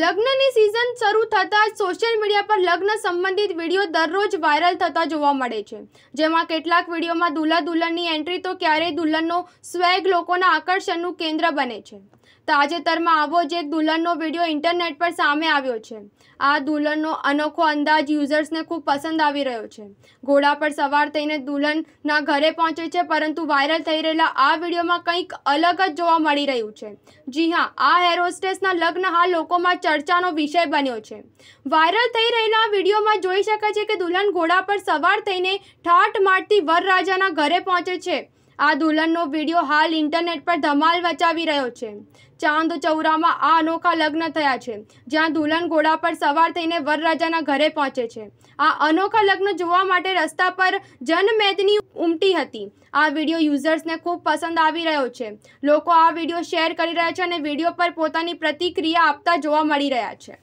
લગ્નની સિઝન શરૂ થતાં જ સોશિયલ મીડિયા પર લગ્ન સંબંધિત વિડીયો દરરોજ વાયરલ થતા જોવા મળે છે જેમાં કેટલાક વિડીયોમાં દુલ્હા દુલ્હનની એન્ટ્રી તો ક્યારેય દુલ્હનનો સ્વેગ લોકોના આકર્ષણનું કેન્દ્ર બને છે તાજેતરમાં આવો જ એક દુલ્હનનો વિડીયો ઇન્ટરનેટ પર સામે આવ્યો છે આ દુલ્હનનો અનોખો અંદાજ યુઝર્સને ખૂબ પસંદ આવી રહ્યો છે ઘોડા પર સવાર થઈને દુલ્હનના ઘરે પહોંચે છે પરંતુ વાયરલ થઈ રહેલા આ વિડીયોમાં કંઈક અલગ જ જોવા મળી રહ્યું છે જી હા આ હેર હોસ્ટેસના લગ્ન હાલ લોકોમાં ચર્ચાનો વિષય બન્યો છે વાયરલ થઈ રહેલા વિડીયોમાં જોઈ શકાય છે કે દુલ્હન ઘોડા પર સવાર થઈને ઠાઠ મારતી વરરાજાના ઘરે પહોંચે છે આ દુલ્હનનો વિડીયો હાલ ઇન્ટરનેટ પર ધમાલ મચાવી રહ્યો છે ચાંદ ચૌરામાં આ અનોખા લગ્ન થયા છે જ્યાં દુલ્હન ઘોડા પર સવાર થઈને વરરાજાના ઘરે પહોંચે છે આ અનોખા લગ્ન જોવા માટે રસ્તા પર જનમેદની ઉમટી હતી આ વિડીયો યુઝર્સને ખૂબ પસંદ આવી રહ્યો છે લોકો આ વિડીયો શેર કરી રહ્યા છે અને વિડીયો પર પોતાની પ્રતિક્રિયા આપતા જોવા મળી રહ્યા છે